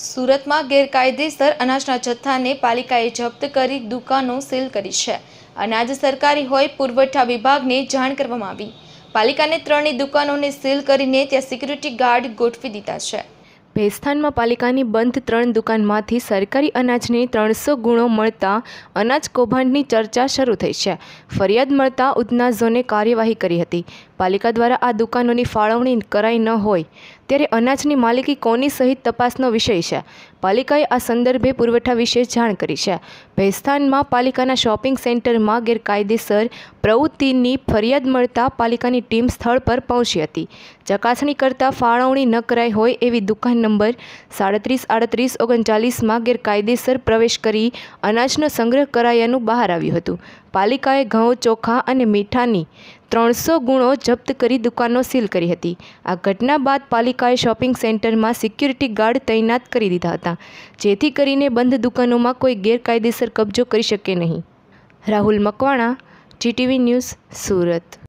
સુરતમાં ગેરકાયદેસર અનાજના જથ્થાને પાલિકાએ જપ્ત કરી દુકાનો સીલ કરી છે અનાજ સરકારી હોય પુરવઠા વિભાગને જાણ કરવામાં આવી પાલિકાને ત્રણેય દુકાનોને સીલ કરીને ત્યાં સિક્યુરિટી ગાર્ડ ગોઠવી દીધા છે ભેસ્થાનમાં પાલિકાની બંધ ત્રણ દુકાનમાંથી સરકારી અનાજની ત્રણસો ગુણો મળતા અનાજ કૌભાંડની ચર્ચા શરૂ થઈ છે ફરિયાદ મળતા ઉધના ઝોને કાર્યવાહી કરી હતી પાલિકા દ્વારા આ દુકાનોની ફાળવણી કરાઈ ન હોય ત્યારે અનાજની માલિકી કોની સહિત તપાસનો વિષય છે પાલિકાએ આ સંદર્ભે પુરવઠા વિશે જાણ કરી છે ભેસ્થાનમાં પાલિકાના શોપિંગ સેન્ટરમાં ગેરકાયદેસર પ્રવૃત્તિની ફરિયાદ મળતા પાલિકાની ટીમ સ્થળ પર પહોંચી હતી ચકાસણી કરતાં ફાળવણી ન કરાઈ હોય એવી દુકાન નંબર સાડત્રીસ આડત્રીસ ઓગણચાલીસમાં ગેરકાયદેસર પ્રવેશ કરી અનાજનો સંગ્રહ કરાયાનું બહાર આવ્યું હતું પાલિકાએ ઘઉં ચોખા અને મીઠાની ત્રણસો ગુણો જપ્ત કરી દુકાનો સીલ કરી હતી આ ઘટના બાદ પાલિકાએ શોપિંગ સેન્ટરમાં સિક્યુરિટી ગાર્ડ તૈનાત કરી દીધા હતા જેથી કરીને બંધ દુકાનોમાં કોઈ ગેરકાયદેસર કબજો કરી શકે નહીં રાહુલ મકવાણા જીટીવી ન્યૂઝ સુરત